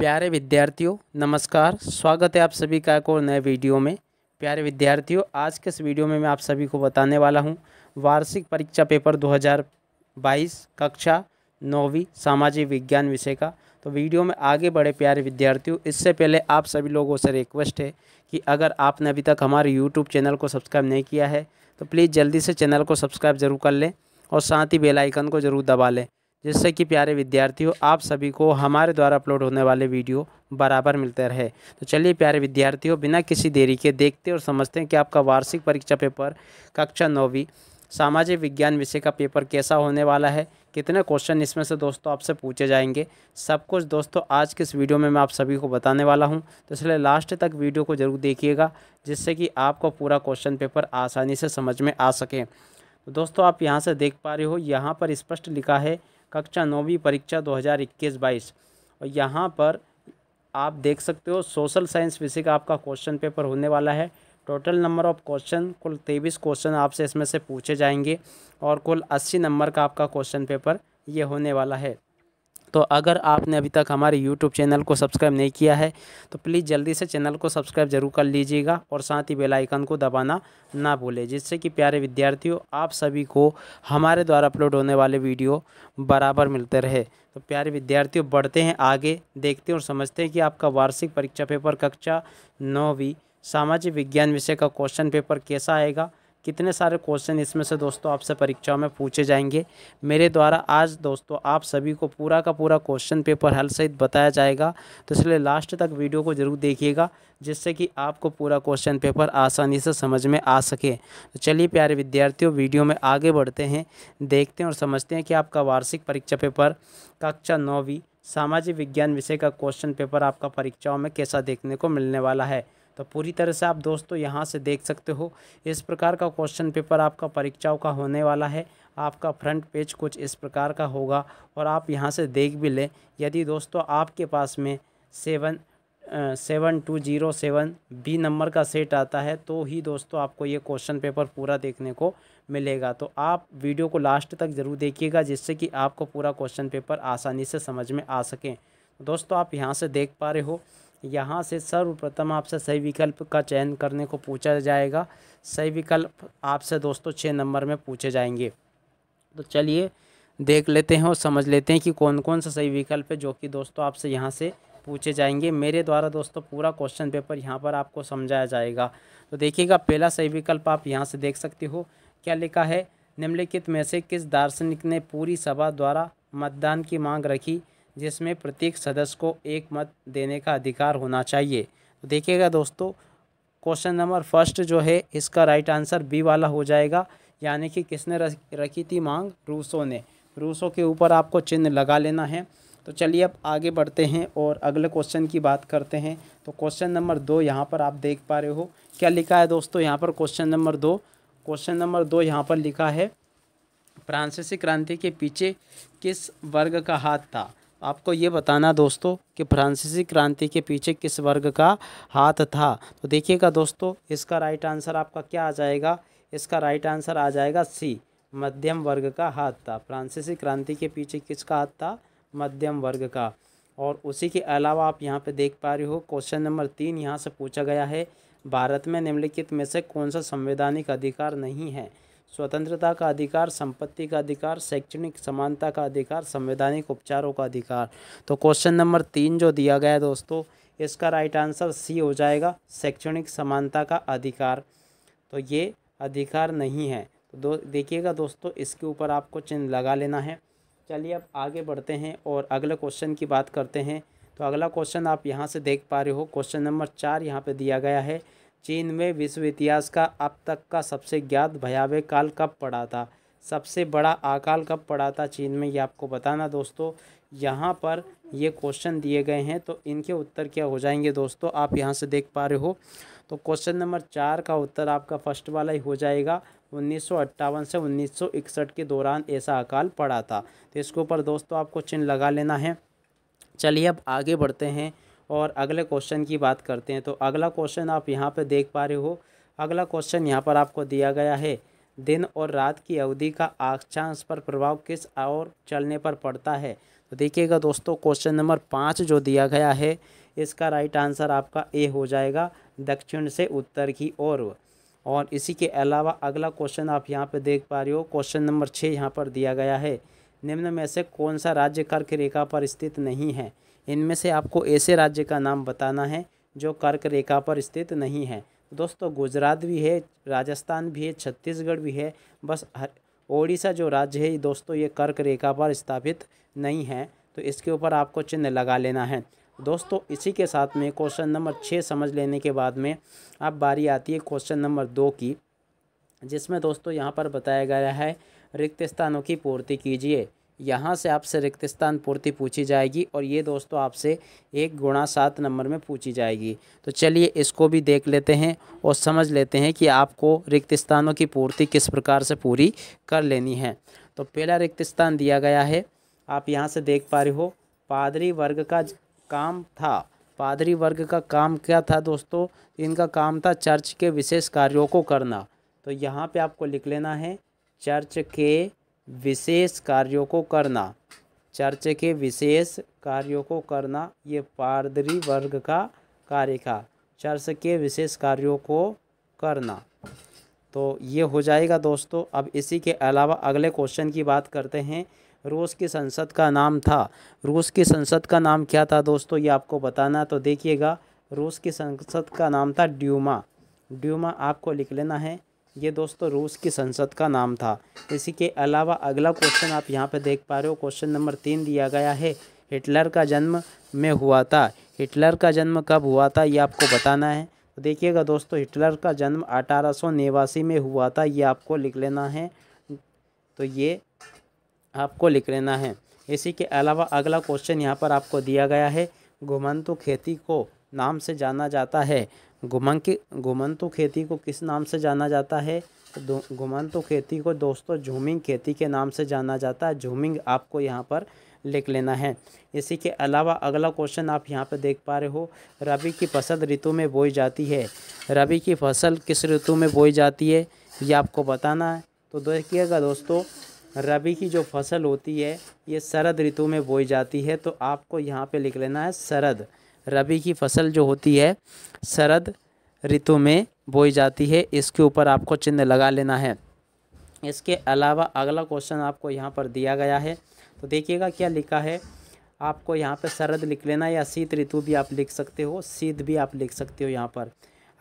प्यारे विद्यार्थियों नमस्कार स्वागत है आप सभी का एक और नए वीडियो में प्यारे विद्यार्थियों आज के इस वीडियो में मैं आप सभी को बताने वाला हूं वार्षिक परीक्षा पेपर 2022 कक्षा नौवीं सामाजिक विज्ञान विषय का तो वीडियो में आगे बढ़े प्यारे विद्यार्थियों इससे पहले आप सभी लोगों से रिक्वेस्ट है कि अगर आपने अभी तक हमारे यूट्यूब चैनल को सब्सक्राइब नहीं किया है तो प्लीज़ जल्दी से चैनल को सब्सक्राइब जरूर कर लें और साथ ही बेलाइकन को ज़रूर दबा लें जिससे कि प्यारे विद्यार्थियों आप सभी को हमारे द्वारा अपलोड होने वाले वीडियो बराबर मिलते रहे तो चलिए प्यारे विद्यार्थियों बिना किसी देरी के देखते और समझते हैं कि आपका वार्षिक परीक्षा पेपर कक्षा नौवीं सामाजिक विज्ञान विषय का पेपर कैसा होने वाला है कितने क्वेश्चन इसमें से दोस्तों आपसे पूछे जाएंगे सब कुछ दोस्तों आज के इस वीडियो में मैं आप सभी को बताने वाला हूं तो इसलिए लास्ट तक वीडियो को जरूर देखिएगा जिससे कि आपको पूरा क्वेश्चन पेपर आसानी से समझ में आ सके तो दोस्तों आप यहाँ से देख पा रहे हो यहाँ पर स्पष्ट लिखा है कक्षा नौवीं परीक्षा 2021-22 और यहाँ पर आप देख सकते हो सोशल साइंस विषय का आपका क्वेश्चन पेपर होने वाला है टोटल नंबर ऑफ क्वेश्चन कुल तेईस क्वेश्चन आपसे इसमें से पूछे जाएंगे और कुल अस्सी नंबर का आपका क्वेश्चन पेपर ये होने वाला है तो अगर आपने अभी तक हमारे यूट्यूब चैनल को सब्सक्राइब नहीं किया है तो प्लीज़ जल्दी से चैनल को सब्सक्राइब ज़रूर कर लीजिएगा और साथ ही बेल आइकन को दबाना ना भूलें जिससे कि प्यारे विद्यार्थियों आप सभी को हमारे द्वारा अपलोड होने वाले वीडियो बराबर मिलते रहे तो प्यारे विद्यार्थियों बढ़ते हैं आगे देखते हैं और समझते हैं कि आपका वार्षिक परीक्षा पेपर कक्षा नौवीं सामाजिक विज्ञान विषय का क्वेश्चन पेपर कैसा आएगा कितने सारे क्वेश्चन इसमें से दोस्तों आपसे परीक्षा में पूछे जाएंगे मेरे द्वारा आज दोस्तों आप सभी को पूरा का पूरा क्वेश्चन पेपर हल सहित बताया जाएगा तो इसलिए लास्ट तक वीडियो को ज़रूर देखिएगा जिससे कि आपको पूरा क्वेश्चन पेपर आसानी से समझ में आ सके तो चलिए प्यारे विद्यार्थियों वीडियो में आगे बढ़ते हैं देखते हैं और समझते हैं कि आपका वार्षिक परीक्षा पेपर कक्षा नौवीं सामाजिक विज्ञान विषय का क्वेश्चन पेपर आपका परीक्षाओं में कैसा देखने को मिलने वाला है तो पूरी तरह से आप दोस्तों यहाँ से देख सकते हो इस प्रकार का क्वेश्चन पेपर आपका परीक्षाओं का होने वाला है आपका फ्रंट पेज कुछ इस प्रकार का होगा और आप यहाँ से देख भी लें यदि दोस्तों आपके पास में seven seven two zero seven B number का सेट आता है तो ही दोस्तों आपको ये क्वेश्चन पेपर पूरा देखने को मिलेगा तो आप वीडियो को लास्ट तक ज़रूर देखिएगा जिससे कि आपको पूरा क्वेश्चन पेपर आसानी से समझ में आ सकें दोस्तों आप यहाँ से देख पा रहे हो यहाँ से सर्वप्रथम आपसे सही विकल्प का चयन करने को पूछा जाएगा सही विकल्प आपसे दोस्तों छः नंबर में पूछे जाएंगे तो चलिए देख लेते हैं और समझ लेते हैं कि कौन कौन सा सही विकल्प है जो कि दोस्तों आपसे यहाँ से पूछे जाएंगे मेरे द्वारा दोस्तों पूरा क्वेश्चन पेपर यहाँ पर आपको समझाया जाएगा तो देखिएगा पहला सही विकल्प आप यहाँ से देख सकते हो क्या लिखा है निम्नलिखित में से किस दार्शनिक ने पूरी सभा द्वारा मतदान की मांग रखी जिसमें प्रत्येक सदस्य को एक मत देने का अधिकार होना चाहिए तो देखिएगा दोस्तों क्वेश्चन नंबर फर्स्ट जो है इसका राइट आंसर बी वाला हो जाएगा यानी कि किसने रखी थी मांग रूसों ने रूसों के ऊपर आपको चिन्ह लगा लेना है तो चलिए अब आगे बढ़ते हैं और अगले क्वेश्चन की बात करते हैं तो क्वेश्चन नंबर दो यहाँ पर आप देख पा रहे हो क्या लिखा है दोस्तों यहाँ पर क्वेश्चन नंबर दो क्वेश्चन नंबर दो यहाँ पर लिखा है फ्रांसीसी क्रांति के पीछे किस वर्ग का हाथ था आपको ये बताना दोस्तों कि फ्रांसीसी क्रांति के पीछे किस वर्ग का हाथ था तो देखिएगा दोस्तों इसका राइट आंसर आपका क्या आ जाएगा इसका राइट आंसर आ जाएगा सी मध्यम वर्ग का हाथ था फ्रांसीसी क्रांति के पीछे किसका हाथ था मध्यम वर्ग का और उसी के अलावा आप यहाँ पे देख पा रहे हो क्वेश्चन नंबर तीन यहाँ से पूछा गया है भारत में निम्नलिखित में से कौन सा संवैधानिक अधिकार नहीं है स्वतंत्रता का अधिकार संपत्ति का अधिकार शैक्षणिक समानता का अधिकार संवैधानिक उपचारों का अधिकार तो क्वेश्चन नंबर तीन जो दिया गया है दोस्तों इसका राइट आंसर सी हो जाएगा शैक्षणिक समानता का अधिकार तो ये अधिकार नहीं है तो दो देखिएगा दोस्तों इसके ऊपर आपको चिन्ह लगा लेना है चलिए अब आगे बढ़ते हैं और अगले क्वेश्चन की बात करते हैं तो अगला क्वेश्चन आप यहाँ से देख पा रहे हो क्वेश्चन नंबर चार यहाँ पर दिया गया है चीन में विश्व इतिहास का अब तक का सबसे ज्ञात भयावह काल कब पड़ा था सबसे बड़ा आकाल कब पड़ा था चीन में ये आपको बताना दोस्तों यहाँ पर ये क्वेश्चन दिए गए हैं तो इनके उत्तर क्या हो जाएंगे दोस्तों आप यहाँ से देख पा रहे हो तो क्वेश्चन नंबर चार का उत्तर आपका फर्स्ट वाला ही हो जाएगा उन्नीस से उन्नीस के दौरान ऐसा अकाल पड़ा था तो इसके ऊपर दोस्तों आपको चिन्ह लगा लेना है चलिए अब आगे बढ़ते हैं और अगले क्वेश्चन की बात करते हैं तो अगला क्वेश्चन आप यहाँ पर देख पा रहे हो अगला क्वेश्चन यहाँ पर आपको दिया गया है दिन और रात की अवधि का आक्षांश पर प्रभाव किस और चलने पर पड़ता है तो देखिएगा दोस्तों क्वेश्चन नंबर पाँच जो दिया गया है इसका राइट आंसर आपका ए हो जाएगा दक्षिण से उत्तर की ओर और इसी के अलावा अगला क्वेश्चन आप यहाँ पर देख पा रहे हो क्वेश्चन नंबर छः यहाँ पर दिया गया है निम्न में से कौन सा राज्य कर्क रेखा पर स्थित नहीं है इनमें से आपको ऐसे राज्य का नाम बताना है जो कर्क रेखा पर स्थित नहीं है दोस्तों गुजरात भी है राजस्थान भी है छत्तीसगढ़ भी है बस ओडिशा जो राज्य है दोस्तों ये कर्क रेखा पर स्थापित नहीं है तो इसके ऊपर आपको चिन्ह लगा लेना है दोस्तों इसी के साथ में क्वेश्चन नंबर छः समझ लेने के बाद में अब बारी आती है क्वेश्चन नंबर दो की जिसमें दोस्तों यहाँ पर बताया गया है रिक्त स्थानों की पूर्ति कीजिए यहाँ से आपसे रिक्त स्थान पूर्ति पूछी जाएगी और ये दोस्तों आपसे एक गुणा सात नंबर में पूछी जाएगी तो चलिए इसको भी देख लेते हैं और समझ लेते हैं कि आपको रिक्त स्थानों की पूर्ति किस प्रकार से पूरी कर लेनी है तो पहला रिक्त स्थान दिया गया है आप यहाँ से देख पा रहे हो पादरी वर्ग का काम था पादरी वर्ग का काम क्या था दोस्तों इनका काम था चर्च के विशेष कार्यों को करना तो यहाँ पे आपको लिख लेना है चर्च के विशेष कार्यों को करना चर्च के विशेष कार्यों को करना ये पादरी वर्ग का कार्य का चर्च के विशेष कार्यों को करना तो ये हो जाएगा दोस्तों अब इसी के अलावा अगले क्वेश्चन की बात करते हैं रूस की संसद का नाम था रूस की संसद का नाम क्या था दोस्तों ये आपको बताना तो देखिएगा रूस की संसद का नाम था ड्यूमा ड्यूमा आपको लिख लेना है ये दोस्तों रूस की संसद का नाम था इसी के अलावा अगला क्वेश्चन आप यहाँ पे देख पा रहे हो क्वेश्चन नंबर तीन दिया गया है हिटलर का जन्म में हुआ था हिटलर का जन्म कब हुआ था ये आपको बताना है तो देखिएगा दोस्तों हिटलर का जन्म अठारह में हुआ था ये आपको लिख लेना है तो ये आपको लिख लेना है इसी के अलावा अगला क्वेश्चन यहाँ पर आपको दिया गया है घुमंतु खेती को नाम से जाना जाता है गुमन की खेती को किस नाम से जाना जाता है तो खेती को दोस्तों झूमिंग खेती के नाम से जाना जाता है झूमिंग आपको यहाँ पर लिख लेना है इसी के अलावा अगला क्वेश्चन आप यहाँ पर देख पा रहे हो रबी की फसल ऋतु में बोई जाती है रबी की फसल किस ऋतु में बोई जाती है ये आपको बताना है तो देखिएगा दोस्तों रबी की जो फसल होती है ये शरद ऋतु में बोई जाती है तो आपको यहाँ पे लिख लेना है शरद रबी की फसल जो होती है शरद ऋतु में बोई जाती है इसके ऊपर आपको चिन्ह लगा लेना है इसके अलावा अगला क्वेश्चन आपको यहाँ पर दिया गया है तो देखिएगा क्या लिखा है आपको यहाँ पर शरद लिख लेना या शीत ऋतु भी आप लिख सकते हो शीत भी आप लिख सकते हो यहाँ पर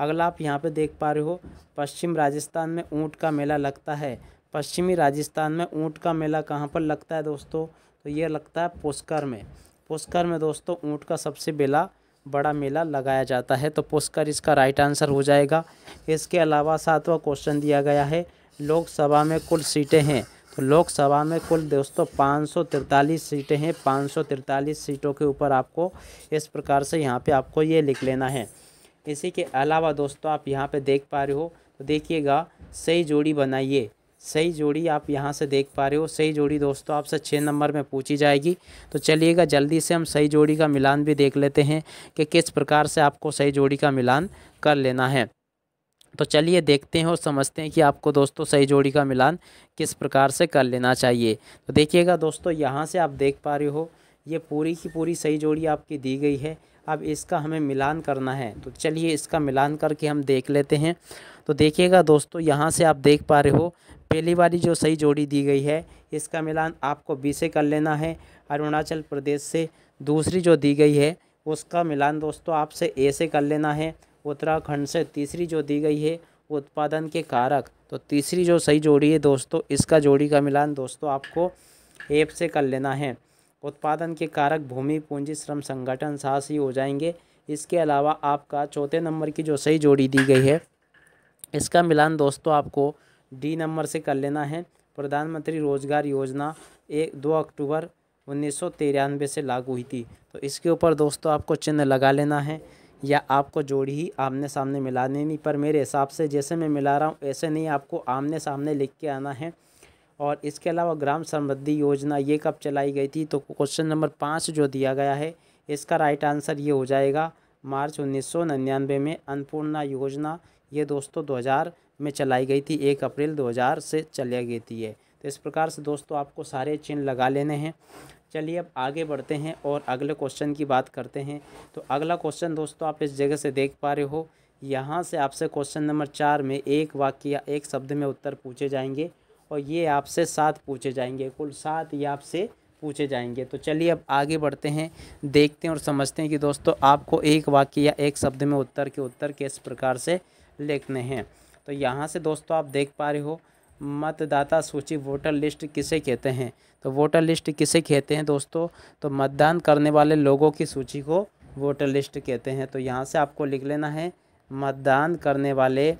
अगला आप यहाँ पे देख पा रहे हो पश्चिम राजस्थान में ऊँट का मेला लगता है पश्चिमी राजस्थान में ऊँट का मेला कहाँ पर लगता है दोस्तों तो ये लगता है पुष्कर में पुष्कर में दोस्तों ऊँट का सबसे बेला बड़ा मेला लगाया जाता है तो पुष्कर इसका राइट आंसर हो जाएगा इसके अलावा सातवां क्वेश्चन दिया गया है लोकसभा में कुल सीटें हैं तो लोकसभा में कुल दोस्तों पाँच सीटें हैं पाँच सीटों के ऊपर आपको इस प्रकार से यहाँ पर आपको ये लिख लेना है इसी के अलावा दोस्तों आप यहाँ पर देख पा रहे हो तो देखिएगा सही जोड़ी बनाइए सही जोड़ी आप यहाँ से देख पा रहे हो सही जोड़ी दोस्तों आपसे छः नंबर में पूछी जाएगी तो चलिएगा जल्दी से हम सही जोड़ी का मिलान भी देख लेते हैं कि किस प्रकार से आपको सही जोड़ी का मिलान कर लेना है तो चलिए देखते हैं और समझते हैं कि आपको दोस्तों सही जोड़ी का मिलान किस प्रकार से कर लेना चाहिए तो देखिएगा दोस्तों यहाँ से आप देख पा रहे हो ये पूरी की पूरी सही जोड़ी आपकी दी गई है अब इसका हमें मिलान करना है तो चलिए इसका मिलान करके हम देख लेते हैं तो देखिएगा दोस्तों यहाँ से आप देख पा रहे हो पहली वाली जो सही जोड़ी दी गई है इसका मिलान आपको बी से कर लेना है अरुणाचल प्रदेश से दूसरी जो दी गई है उसका मिलान दोस्तों आपसे ए से कर लेना है उत्तराखंड से तीसरी जो दी गई है उत्पादन के कारक तो तीसरी जो सही जोड़ी है दोस्तों इसका जोड़ी का मिलान दोस्तों आपको एप से कर लेना है उत्पादन के कारक भूमि पूंजी श्रम संगठन साहस ही हो जाएंगे इसके अलावा आपका चौथे नंबर की जो सही जोड़ी दी गई है इसका मिलान दोस्तों आपको डी नंबर से कर लेना है प्रधानमंत्री रोजगार योजना एक दो अक्टूबर उन्नीस से लागू हुई थी तो इसके ऊपर दोस्तों आपको चिन्ह लगा लेना है या आपको जोड़ी ही आमने सामने मिला लेनी पर मेरे हिसाब से जैसे मैं मिला रहा हूँ ऐसे नहीं आपको आमने सामने लिख के आना है और इसके अलावा ग्राम समृद्धि योजना ये कब चलाई गई थी तो क्वेश्चन नंबर पाँच जो दिया गया है इसका राइट आंसर ये हो जाएगा मार्च उन्नीस में अन्नपूर्णा योजना ये दोस्तों दो में चलाई गई थी एक अप्रैल 2000 से चली गई थी ये तो इस प्रकार से दोस्तों आपको सारे चिन्ह लगा लेने हैं चलिए अब आगे बढ़ते हैं और अगले क्वेश्चन की बात करते हैं तो अगला क्वेश्चन दोस्तों आप इस जगह से देख पा रहे हो यहाँ से आपसे क्वेश्चन नंबर चार में एक वाक्य या एक शब्द में उत्तर पूछे जाएंगे और ये आपसे सात पूछे जाएंगे कुल सात ये आपसे पूछे जाएंगे तो चलिए अब आगे बढ़ते हैं देखते हैं और समझते हैं कि दोस्तों आपको एक वाक्य या एक शब्द में उत्तर के उत्तर किस प्रकार से लिखने हैं तो यहाँ से दोस्तों आप देख पा रहे हो मतदाता सूची वोटर लिस्ट किसे कहते हैं तो वोटर लिस्ट किसे कहते हैं दोस्तों तो मतदान करने वाले लोगों की सूची को वोटर लिस्ट कहते हैं तो यहाँ से आपको लिख लेना है मतदान करने वाले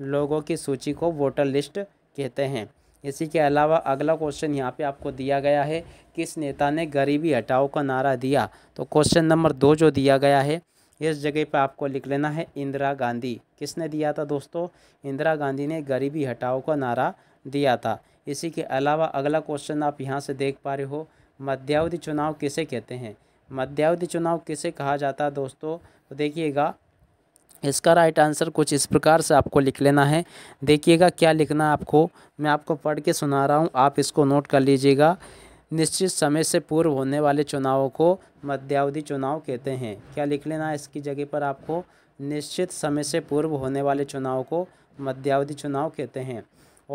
लोगों की सूची को वोटर लिस्ट कहते हैं इसी के अलावा अगला क्वेश्चन यहाँ पे आपको दिया गया है किस नेता ने गरीबी हटाओ का नारा दिया तो क्वेश्चन नंबर दो जो दिया गया है इस जगह पे आपको लिख लेना है इंदिरा गांधी किसने दिया था दोस्तों इंदिरा गांधी ने गरीबी हटाओ का नारा दिया था इसी के अलावा अगला क्वेश्चन आप यहाँ से देख पा रहे हो मध्यावधि चुनाव किसे कहते हैं मध्यावधि चुनाव किसे कहा जाता है दोस्तों तो देखिएगा इसका राइट आंसर कुछ इस प्रकार से आपको लिख लेना है देखिएगा क्या लिखना है आपको मैं आपको पढ़ के सुना रहा हूँ आप इसको नोट कर लीजिएगा निश्चित समय से पूर्व होने वाले चुनावों को मध्यावधि चुनाव कहते हैं क्या लिख लेना इसकी जगह पर आपको निश्चित समय से पूर्व होने वाले चुनाव को मध्यावधि चुनाव कहते हैं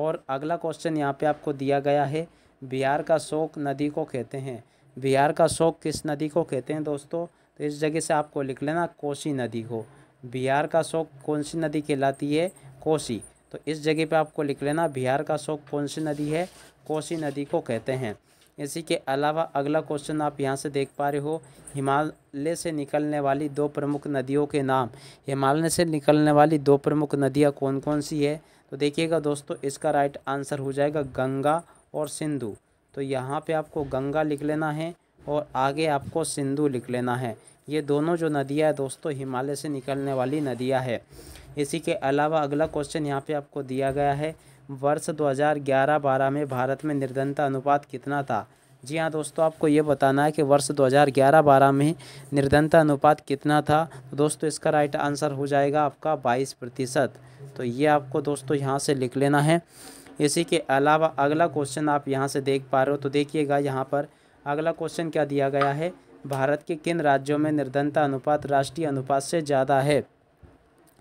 और अगला क्वेश्चन यहाँ पे आपको दिया गया है बिहार का शोक नदी को कहते हैं बिहार का शोक किस नदी को कहते हैं दोस्तों तो इस जगह से आपको लिख लेना कोसी नदी को बिहार का शोक कौन सी नदी कहलाती है कोसी तो इस जगह पे आपको लिख लेना बिहार का शोक कौन सी नदी है कोसी नदी को कहते हैं इसी के अलावा अगला क्वेश्चन आप यहाँ से देख पा रहे हो हिमालय से निकलने वाली दो प्रमुख नदियों के नाम हिमालय से निकलने वाली दो प्रमुख नदियाँ कौन कौन सी है तो देखिएगा दोस्तों इसका राइट आंसर हो जाएगा गंगा और सिंधु तो यहाँ पे आपको गंगा लिख लेना है और आगे आपको सिंधु लिख लेना है ये दोनों जो नदियाँ है दोस्तों हिमालय से निकलने वाली नदियाँ है इसी के अलावा अगला क्वेश्चन यहाँ पे आपको दिया गया है वर्ष 2011-12 में भारत में निर्धनता अनुपात कितना था जी हाँ दोस्तों आपको ये बताना है कि वर्ष 2011-12 में निर्धनता अनुपात कितना था तो दोस्तों इसका राइट आंसर हो जाएगा आपका 22 प्रतिशत तो ये आपको दोस्तों यहाँ से लिख लेना है इसी के अलावा अगला क्वेश्चन आप यहाँ से देख पा रहे हो तो देखिएगा यहाँ पर अगला क्वेश्चन क्या दिया गया है भारत के किन राज्यों में निर्धनता अनुपात राष्ट्रीय अनुपात से ज़्यादा है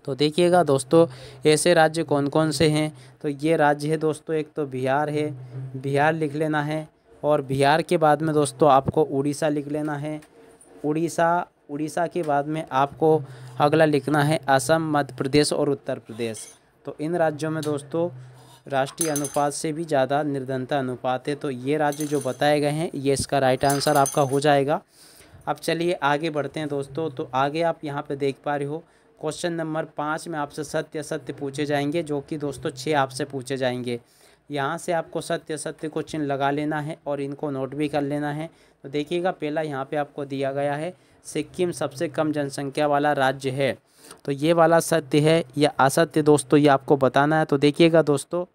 तो देखिएगा दोस्तों ऐसे राज्य कौन कौन से हैं तो ये राज्य है दोस्तों एक तो बिहार है बिहार लिख लेना है और बिहार के बाद में दोस्तों आपको उड़ीसा लिख लेना है उड़ीसा उड़ीसा के बाद में आपको अगला लिखना है असम मध्य प्रदेश और उत्तर प्रदेश तो इन राज्यों में दोस्तों राष्ट्रीय अनुपात से भी ज़्यादा निर्धनता अनुपात है तो ये राज्य जो बताए गए हैं ये इसका राइट आंसर आपका हो जाएगा अब चलिए आगे बढ़ते हैं दोस्तों तो आगे आप यहाँ पर देख पा रहे हो क्वेश्चन नंबर पाँच में आपसे सत्य सत्य पूछे जाएंगे जो कि दोस्तों छः आपसे पूछे जाएंगे यहाँ से आपको सत्य सत्य को चिन्ह लगा लेना है और इनको नोट भी कर लेना है तो देखिएगा पहला यहाँ पे आपको दिया गया है सिक्किम सबसे कम जनसंख्या वाला राज्य है तो ये वाला सत्य है या असत्य दोस्तों ये आपको बताना है तो देखिएगा दोस्तों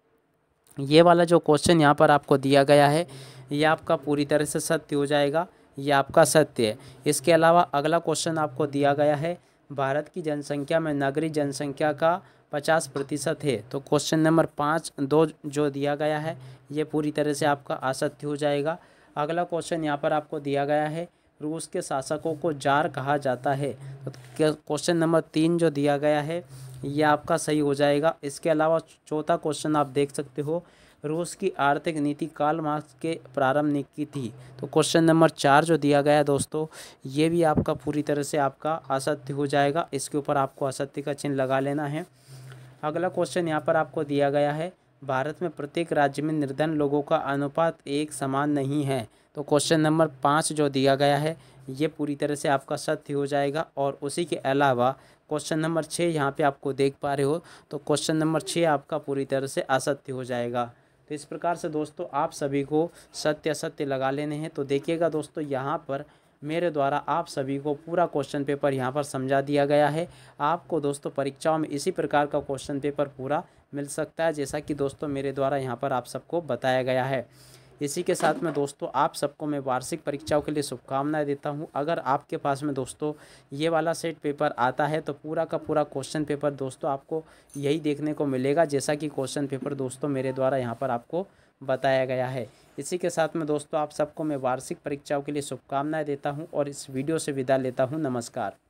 ये वाला जो क्वेश्चन यहाँ पर आपको दिया गया है ये आपका पूरी तरह से सत्य हो जाएगा ये आपका सत्य है इसके अलावा अगला क्वेश्चन आपको दिया गया है भारत की जनसंख्या में नगरीय जनसंख्या का पचास प्रतिशत है तो क्वेश्चन नंबर पाँच दो जो दिया गया है ये पूरी तरह से आपका असत्य हो जाएगा अगला क्वेश्चन यहाँ पर आपको दिया गया है रूस के शासकों को जार कहा जाता है तो क्वेश्चन नंबर तीन जो दिया गया है ये आपका सही हो जाएगा इसके अलावा चौथा क्वेश्चन आप देख सकते हो रूस की आर्थिक नीति काल मार्क्स के प्रारंभ ने की थी तो क्वेश्चन नंबर चार जो दिया गया है दोस्तों ये भी आपका पूरी तरह से आपका असत्य हो जाएगा इसके ऊपर आपको असत्य का चिन्ह लगा लेना है अगला क्वेश्चन यहाँ पर आपको दिया गया है भारत में प्रत्येक राज्य में निर्धन लोगों का अनुपात एक समान नहीं है तो क्वेश्चन नंबर पाँच जो दिया गया है ये पूरी तरह से आपका सत्य हो जाएगा और उसी के अलावा क्वेश्चन नंबर छः यहाँ पे आपको देख पा रहे हो तो क्वेश्चन नंबर छः आपका पूरी तरह से असत्य हो जाएगा तो इस प्रकार से दोस्तों आप सभी को सत्य सत्य लगा लेने हैं तो देखिएगा दोस्तों यहाँ पर मेरे द्वारा आप सभी को पूरा क्वेश्चन पेपर यहाँ पर समझा दिया गया है आपको दोस्तों परीक्षाओं में इसी प्रकार का क्वेश्चन पेपर पूरा मिल सकता है जैसा कि दोस्तों मेरे द्वारा यहाँ पर आप सबको बताया गया है इसी के साथ में दोस्तों आप सबको मैं वार्षिक परीक्षाओं के लिए शुभकामनाएं देता हूं अगर आपके पास में दोस्तों ये वाला सेट पेपर आता है तो पूरा का पूरा क्वेश्चन पेपर दोस्तों आपको यही देखने को मिलेगा जैसा कि क्वेश्चन पेपर दोस्तों मेरे द्वारा यहाँ पर आपको बताया गया है इसी के साथ में दोस्तों आप सबको मैं वार्षिक परीक्षाओं के लिए शुभकामनाएं देता हूँ और इस वीडियो से विदा लेता हूँ नमस्कार